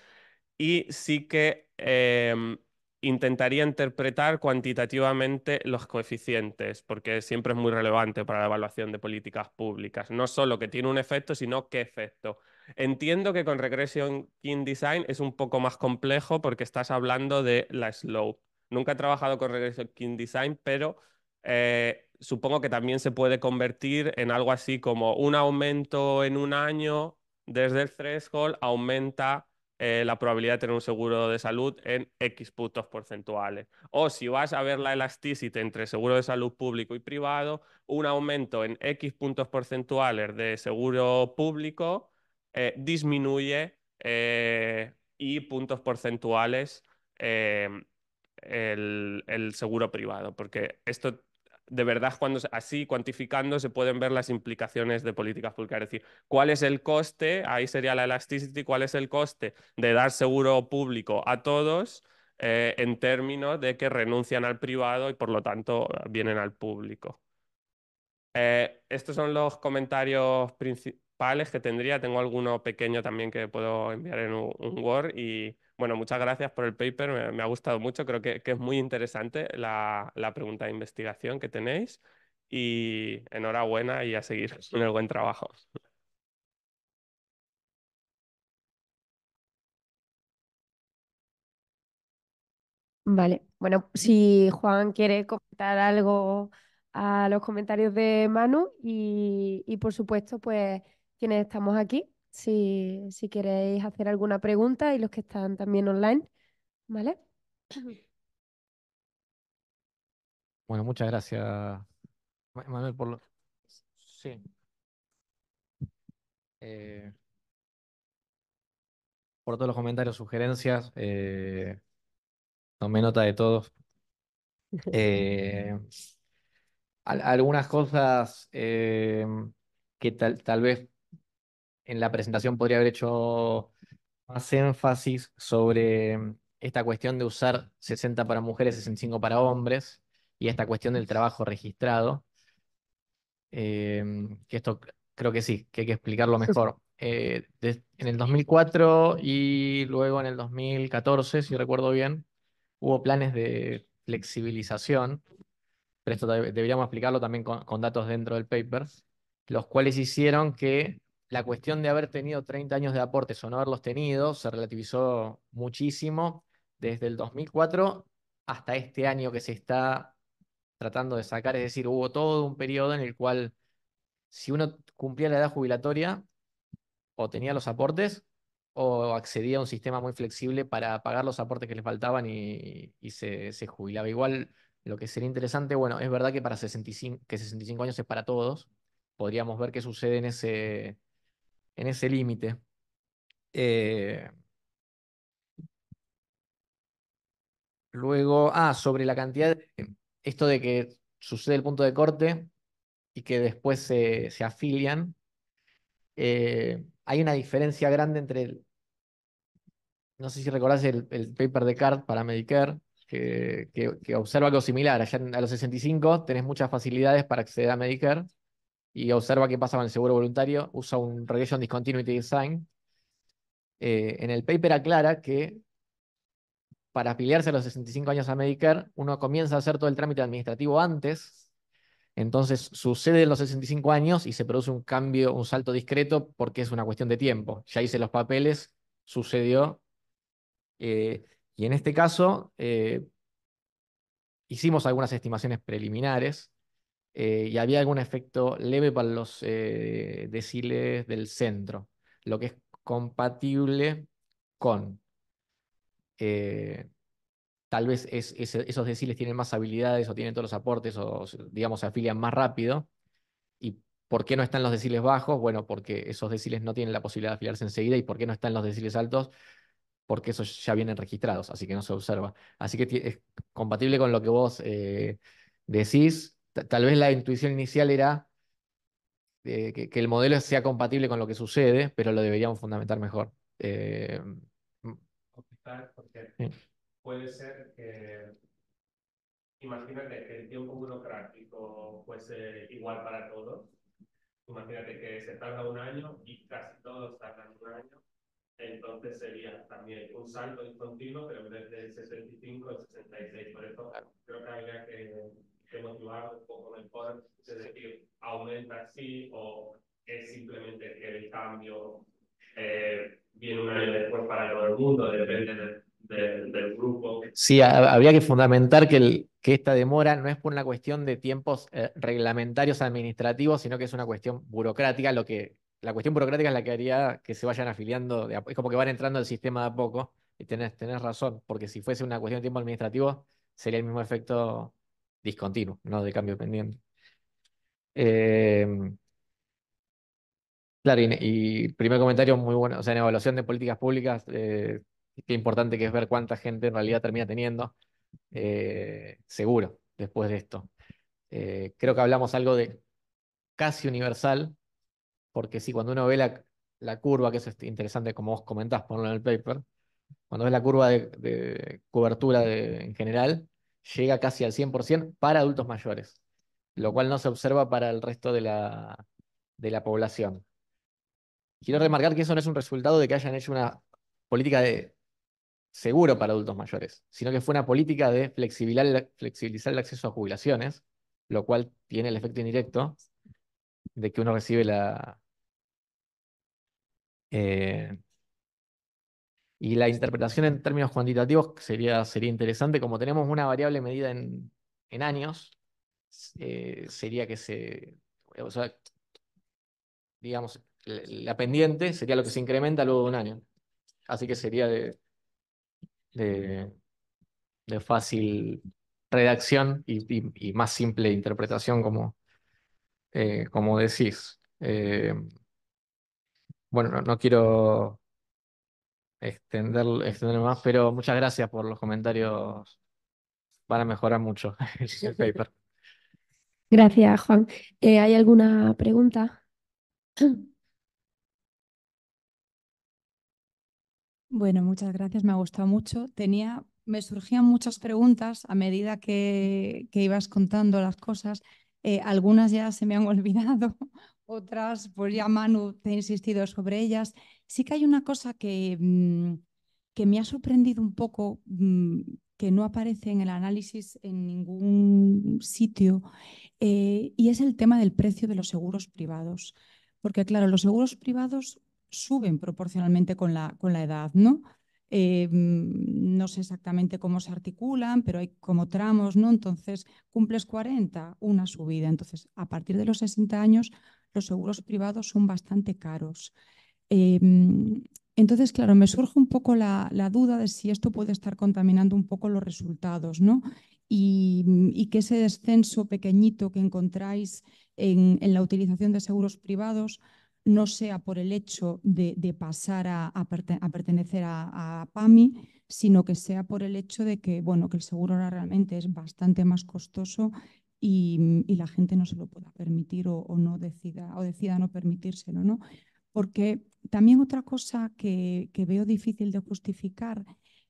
Y sí que em, intentaría interpretar cuantitativamente los coeficientes, porque siempre es muy relevante para la evaluación de políticas públicas. No solo que tiene un efecto, sino qué efecto. Entiendo que con Regression King Design es un poco más complejo porque estás hablando de la slope. Nunca he trabajado con Regression King Design, pero eh, supongo que también se puede convertir en algo así como un aumento en un año desde el threshold aumenta eh, la probabilidad de tener un seguro de salud en X puntos porcentuales. O si vas a ver la elasticidad entre seguro de salud público y privado, un aumento en X puntos porcentuales de seguro público eh, disminuye eh, y puntos porcentuales eh, el, seguro privado, porque esto de verdad cuando así cuantificando se pueden ver las implicaciones de políticas públicas, es decir, cuál es el coste, ahí sería la elasticity, cuál es el coste de dar seguro público a todos en términos de que renuncian al privado y por lo tanto vienen al público. estos son los comentarios principales pales que tendría. Tengo alguno pequeño también que puedo enviar en un, Word. Y bueno, muchas gracias por el paper, me, ha gustado mucho. Creo que, es muy interesante la, pregunta de investigación que tenéis. Y enhorabuena y a seguir con el buen trabajo. Vale, bueno, si Juan quiere comentar algo a los comentarios de Manu y, y por supuesto, pues quienes estamos aquí, si, queréis hacer alguna pregunta y los que están también online, ¿vale? Bueno, muchas gracias, Manuel, por lo... Sí. Eh, por todos los comentarios, sugerencias. Eh, tomé nota de todos. Eh, algunas cosas eh, que tal, tal vez en la presentación podría haber hecho más énfasis sobre mm, esta cuestión de usar 60 para mujeres, 65 para hombres, y esta cuestión del trabajo registrado, eh, mm, que esto creo que sí, que hay que explicarlo mejor. Eh, en el 2004 y luego en el 2014, si recuerdo bien, hubo planes de flexibilización, pero esto deberíamos explicarlo también con datos dentro del paper, los cuales hicieron que la cuestión de haber tenido 30 años de aportes o no haberlos tenido se relativizó muchísimo desde el 2004 hasta este año que se está tratando de sacar. Es decir, hubo todo un periodo en el cual si uno cumplía la edad jubilatoria o tenía los aportes o accedía a un sistema muy flexible para pagar los aportes que le faltaban y, se, jubilaba. Igual lo que sería interesante, bueno, es verdad que para 65, que 65 años es para todos. Podríamos ver qué sucede en ese, en ese límite. Eh, luego, ah, sobre la cantidad, de, esto de que sucede el punto de corte y que después se, afilian, eh, hay una diferencia grande entre, no sé si recordás el, paper de CART para Medicare, que, que, observa algo similar. Allá a los 65 tenés muchas facilidades para acceder a Medicare y observa qué pasa con el seguro voluntario, usa un Regression Discontinuity Design. Eh, en el paper aclara que para afiliarse a los 65 años a Medicare, uno comienza a hacer todo el trámite administrativo antes, entonces en los 65 años y se produce un cambio, un salto discreto, porque es una cuestión de tiempo. Ya hice los papeles, sucedió. Eh, y en este caso, eh, hicimos algunas estimaciones preliminares eh, y había algún efecto leve para los eh, deciles del centro, lo que es compatible con. Eh, tal vez esos deciles tienen más habilidades o tienen todos los aportes o, digamos, se afilian más rápido. ¿Y por qué no están los deciles bajos? Bueno, porque esos deciles no tienen la posibilidad de afiliarse enseguida. ¿Y por qué no están los deciles altos? Porque esos ya vienen registrados, así que no se observa. Así que es compatible con lo que vos decís tal vez la intuición inicial era eh, que, el modelo sea compatible con lo que sucede, pero lo deberíamos fundamentar mejor. Eh, mm. puede ser que, imagínate que el tiempo burocrático fuese igual para todos. Imagínate que se tarda un año y casi todos tardan un año. Entonces sería también un salto discontinuo, pero en vez 65, el 66. Por eso creo que habría que motivar un poco mejor, es decir, aumenta así o es simplemente que el cambio eh, viene una vez después para todo el mundo, depende del grupo. Sí, habría que fundamentar que, el, que esta demora no es por una cuestión de tiempos eh, reglamentarios administrativos, sino que es una cuestión burocrática, lo que la cuestión burocrática es la que haría que se vayan afiliando, es como que van entrando al sistema de a poco, y tenés razón, porque si fuese una cuestión de tiempo administrativo, sería el mismo efecto discontinuo, no de cambio pendiente. Em, claro, y, primer comentario muy bueno, o sea, en evaluación de políticas públicas, eh, qué importante que es ver cuánta gente en realidad termina teniendo eh, seguro después de esto. Eh, creo que hablamos algo de casi universal, porque sí, cuando uno ve la, la curva, que es interesante como vos comentás, ponlo en el paper, cuando ves la curva de, cobertura en general, llega casi al 100% para adultos mayores, lo cual no se observa para el resto de la, población. Quiero remarcar que eso no es un resultado de que hayan hecho una política de seguro para adultos mayores, sino que fue una política de flexibilizar, flexibilizar el acceso a jubilaciones, lo cual tiene el efecto indirecto de que uno recibe la, eh, y la interpretación en términos cuantitativos sería, sería interesante, como tenemos una variable medida en, años, eh, sería que se, digamos, la pendiente sería lo que se incrementa luego de un año. Así que sería de, de, fácil redacción y, más simple interpretación, como, eh, como decís. Eh, bueno, no, quiero extender, extender más, pero muchas gracias por los comentarios. Van a mejorar mucho el paper. Gracias, Juan. Eh, ¿Hay alguna pregunta? Bueno, muchas gracias, me ha gustado mucho. Tenía, me surgían muchas preguntas a medida que, ibas contando las cosas. Eh, algunas ya se me han olvidado, otras pues ya Manu te ha insistido sobre ellas. Sí que hay una cosa que, mm, que me ha sorprendido un poco, mm, que no aparece en el análisis en ningún sitio, eh, y es el tema del precio de los seguros privados. Porque claro, los seguros privados suben proporcionalmente con la, con la edad, ¿no? Eh, mm, no sé exactamente cómo se articulan, pero hay como tramos, ¿no? Entonces, cumples 40, una subida. Entonces, a partir de los 60 años, los seguros privados son bastante caros. Em, entonces, claro, me surge un poco la, duda de si esto puede estar contaminando un poco los resultados, ¿no? Y, que ese descenso pequeñito que encontráis en, la utilización de seguros privados no sea por el hecho de, pasar a, pertenecer a, PAMI, sino que sea por el hecho de que, bueno, que el seguro ahora realmente es bastante más costoso y, la gente no se lo pueda permitir o, o no decida, o decida no permitírselo, ¿no? Porque también otra cosa que, veo difícil de justificar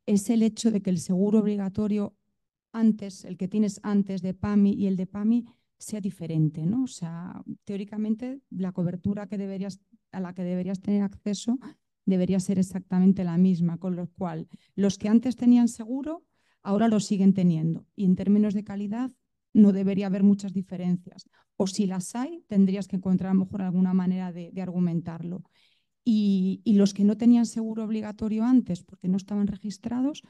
es el hecho de que el seguro obligatorio antes, el que tienes antes de PAMI y el de PAMI, sea diferente, ¿no? O sea, teóricamente la cobertura que deberías, a la que deberías tener acceso debería ser exactamente la misma, con lo cual los que antes tenían seguro ahora lo siguen teniendo y en términos de calidad no debería haber muchas diferencias. O si las hay, tendrías que encontrar a lo mejor alguna manera de, argumentarlo. Y, los que no tenían seguro obligatorio antes porque no estaban registrados,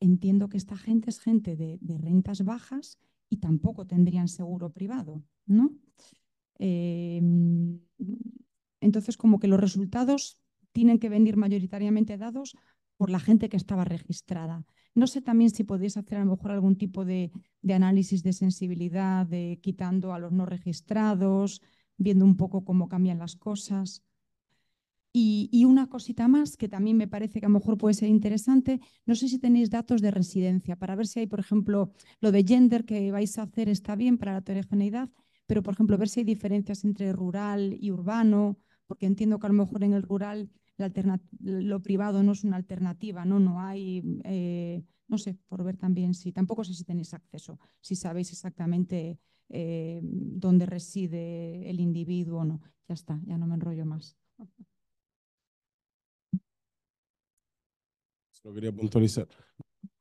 entiendo que esta gente es gente de, rentas bajas y tampoco tendrían seguro privado, ¿no? Em, entonces, como que los resultados tienen que venir mayoritariamente dados por la gente que estaba registrada. No sé también si podéis hacer a lo mejor algún tipo de, análisis de sensibilidad, de quitando a los no registrados, viendo un poco cómo cambian las cosas. Y, y, una cosita más que también me parece que a lo mejor puede ser interesante, no sé si tenéis datos de residencia, para ver si hay, por ejemplo, lo de gender que vais a hacer está bien para la heterogeneidad, pero, por ejemplo, ver si hay diferencias entre rural y urbano, porque entiendo que a lo mejor en el rural lo privado no es una alternativa, no, no hay, eh, no sé, por ver también si, tampoco sé si tenéis acceso, si sabéis exactamente eh, dónde reside el individuo o no. Ya está, ya no me enrollo más. Lo quería puntualizar.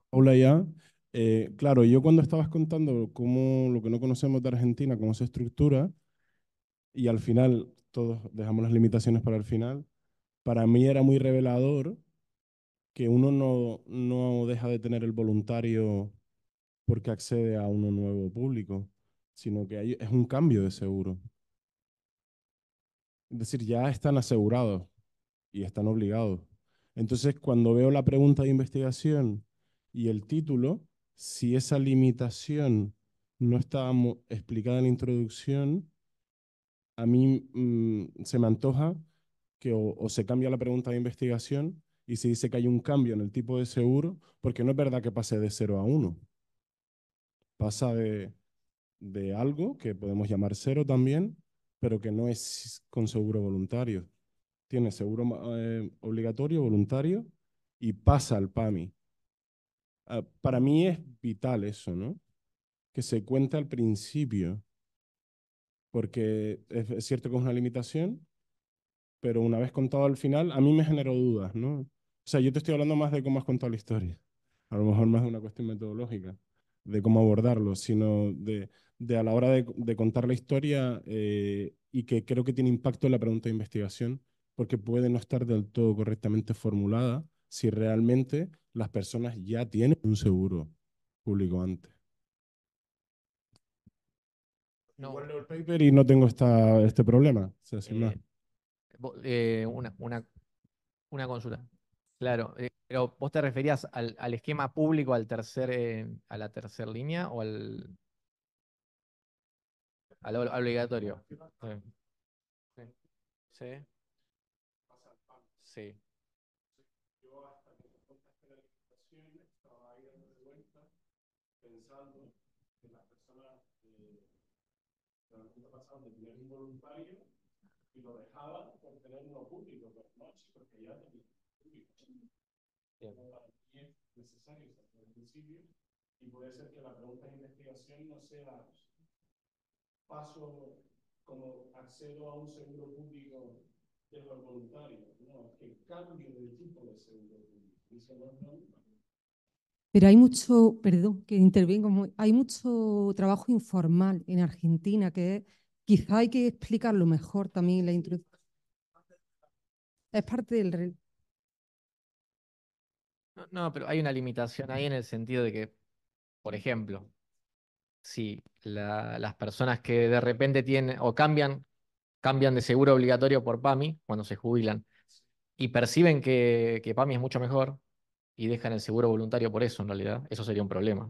hola ya. Eh, claro, yo cuando estabas contando cómo lo que no conocemos de Argentina, cómo se estructura, y al final todos dejamos las limitaciones para el final, para mí era muy revelador que uno no, deja de tener el voluntario porque accede a uno nuevo público, sino que es un cambio de seguro. Es decir, ya están asegurados y están obligados. Entonces, cuando veo la pregunta de investigación y el título, si esa limitación no está explicada en la introducción, a mí mm, se me antoja que o, se cambia la pregunta de investigación y se dice que hay un cambio en el tipo de seguro, porque no es verdad que pase de cero a uno. Pasa de, algo que podemos llamar cero también, pero que no es con seguro voluntario. Tiene seguro eh, obligatorio, voluntario, y pasa al PAMI. Ah, para mí es vital eso, ¿no? Que se cuente al principio, porque es, es cierto que es una limitación, pero una vez contado al final, a mí me generó dudas, ¿no? O sea, yo te estoy hablando más de cómo has contado la historia, a lo mejor más de una cuestión metodológica, de cómo abordarlo, sino de, a la hora de, contar la historia eh, y que creo que tiene impacto en la pregunta de investigación, porque puede no estar del todo correctamente formulada si realmente las personas ya tienen un seguro público antes. No. el paper y no tengo esta, este problema. O sea, sin eh, más eh, una consulta claro eh, pero vos te referías al esquema público al tercer eh, a la tercer línea o al obligatorio pasa al pan Sí. yo hasta que me puedo esperar estaba igual de vuelta pensando que las personas que la pregunta pasaba de involuntario y lo dejaban tener uno público, pero no, porque ya tenía público. Yeah. Y es necesario desde el principio. Y puede ser que la pregunta de investigación no sea paso como accedo a un seguro público de los voluntarios, no, que cambio de tipo de seguro público. Pero hay mucho, perdón, que intervengo, hay mucho trabajo informal en Argentina que quizá hay que explicarlo mejor también la introducción. Es parte del No, pero hay una limitación ahí en el sentido de que, por ejemplo, si las personas que de repente tienen o cambian, cambian de seguro obligatorio por PAMI cuando se jubilan y perciben que, PAMI es mucho mejor y dejan el seguro voluntario por eso, en realidad, eso sería un problema.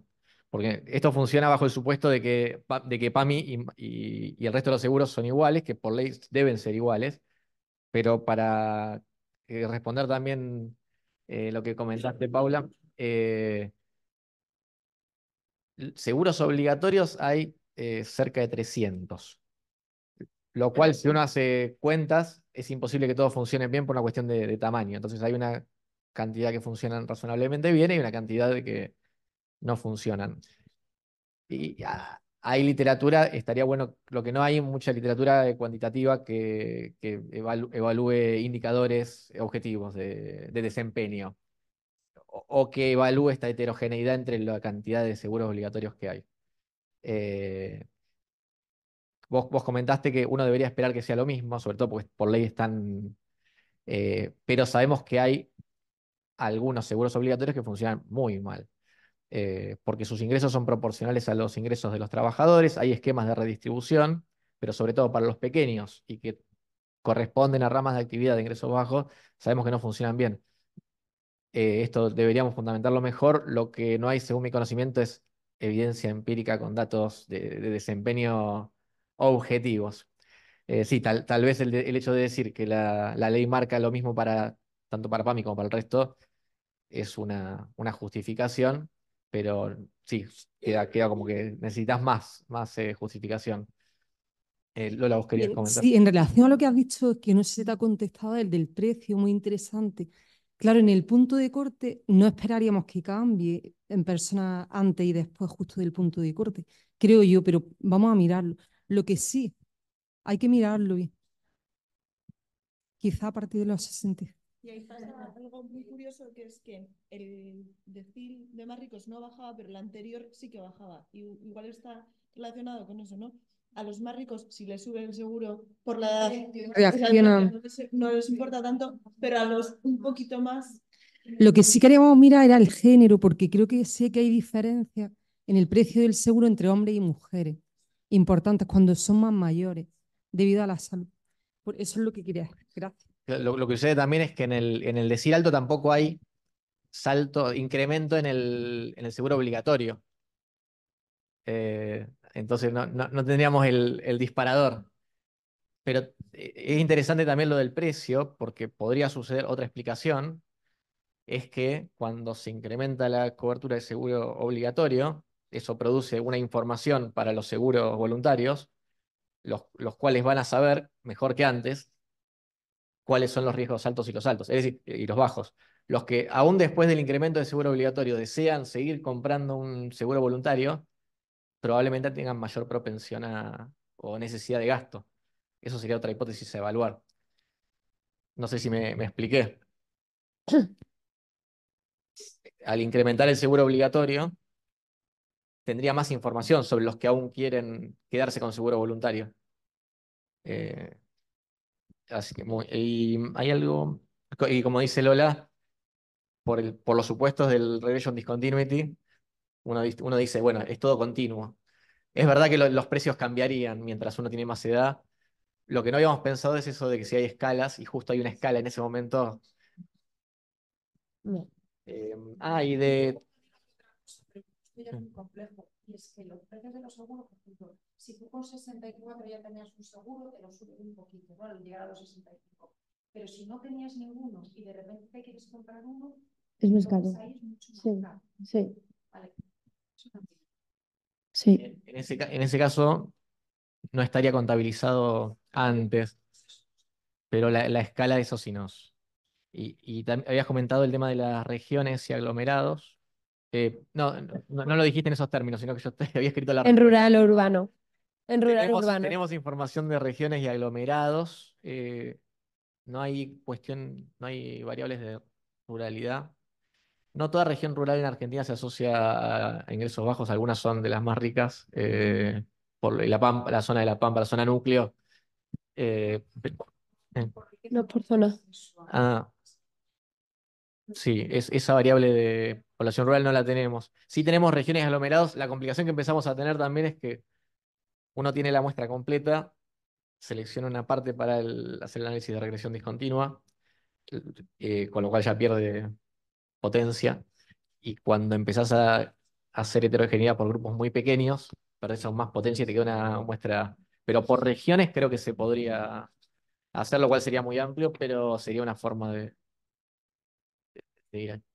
Porque esto funciona bajo el supuesto de que, de que PAMI y, y, el resto de los seguros son iguales, que por ley deben ser iguales, pero para eh, responder también eh, lo que comentaste, Paula, eh, seguros obligatorios hay cerca de 300. Lo cual, si uno hace cuentas, es imposible que todo funcione bien por una cuestión de, tamaño. Entonces hay una cantidad que funcionan razonablemente bien y una cantidad de que no funcionan. Y ya... Ah, hay literatura, estaría bueno, lo que no hay mucha literatura cuantitativa que, evalúe indicadores objetivos de, desempeño o, que evalúe esta heterogeneidad entre la cantidad de seguros obligatorios que hay. Eh, vos, comentaste que uno debería esperar que sea lo mismo, sobre todo porque por ley están... Eh, pero sabemos que hay algunos seguros obligatorios que funcionan muy mal. Eh, porque sus ingresos son proporcionales a los ingresos de los trabajadores, hay esquemas de redistribución, pero sobre todo para los pequeños y que corresponden a ramas de actividad de ingresos bajos, sabemos que no funcionan bien. Eh, esto deberíamos fundamentarlo mejor. Lo que no hay, según mi conocimiento, es evidencia empírica con datos de, desempeño objetivos. Eh, sí, tal, vez el, hecho de decir que la, ley marca lo mismo para tanto para PAMI como para el resto es una justificación, pero sí, queda, queda como que necesitas más, más eh, justificación. Eh, Lola, vos querías comentar. Sí, en relación a lo que has dicho, que no se si te ha contestado el del precio, muy interesante. Claro, en el punto de corte no esperaríamos que cambie en persona antes y después justo del punto de corte, creo yo, pero vamos a mirarlo. Lo que sí, hay que mirarlo bien. Quizá a partir de los 60. Y ahí pasa algo muy curioso, que es que el decil de más ricos no bajaba, pero el anterior sí que bajaba. Y igual está relacionado con eso, ¿no? A los más ricos, si les sube el seguro por la edad, no, les importa tanto, pero a los un poquito más... Lo que sí queríamos mirar era el género, porque creo que sé que hay diferencia en el precio del seguro entre hombres y mujeres, importantes cuando son más mayores, debido a la salud. Por eso es lo que quería. Gracias. Lo, que sucede también es que en el, decir alto tampoco hay salto, incremento en el, seguro obligatorio. Eh, entonces no, tendríamos el, disparador. Pero eh, es interesante también lo del precio, porque podría suceder otra explicación, es que cuando se incrementa la cobertura de seguro obligatorio, eso produce una información para los seguros voluntarios, los, los cuales van a saber, mejor que antes, cuáles son los riesgos altos y los altos, es decir, y los bajos. Los que aún después del incremento de seguro obligatorio desean seguir comprando un seguro voluntario, probablemente tengan mayor propensión a, o necesidad de gasto. Eso sería otra hipótesis a evaluar. No sé si me, expliqué. Al incrementar el seguro obligatorio, tendría más información sobre los que aún quieren quedarse con seguro voluntario. Eh, que y hay algo, y como dice Lola, por, el, por los supuestos del regression Discontinuity, uno, dice, bueno, es todo continuo. Es verdad que los precios cambiarían mientras uno tiene más edad. Lo que no habíamos pensado es eso de que si hay escalas, y justo hay una escala en ese momento. No. Em, ah, y de. complejo es que los precios de los seguros, por ejemplo, si tú con 64 ya tenías un seguro, te lo suben un poquito, al llegar a los 65. Pero si no tenías ninguno y de repente quieres comprar uno, es más caro. mucho más sí. Sí. Vale. Sí. En, ese, en ese caso, no estaría contabilizado antes, pero la, escala de esos sí nos. Y, y habías comentado el tema de las regiones y aglomerados. Eh, no, no, lo dijiste en esos términos, sino que yo te había escrito la... En rural o urbano. En rural tenemos, urbano. Tenemos información de regiones y aglomerados. Eh, no hay cuestión, no hay variables de ruralidad. No toda región rural en Argentina se asocia a ingresos bajos, algunas son de las más ricas, eh, por la, zona de la Pampa, la zona núcleo. No por zona. Ah, sí, es, esa variable de población rural no la tenemos. Si tenemos regiones aglomerados, la complicación que empezamos a tener también es que uno tiene la muestra completa, selecciona una parte para hacer el análisis de regresión discontinua, eh, con lo cual ya pierde potencia, y cuando empezás a hacer heterogeneidad por grupos muy pequeños, perdés aún más potencia y te queda una muestra. Pero por regiones creo que se podría hacer, lo cual sería muy amplio, pero sería una forma de, ir aquí.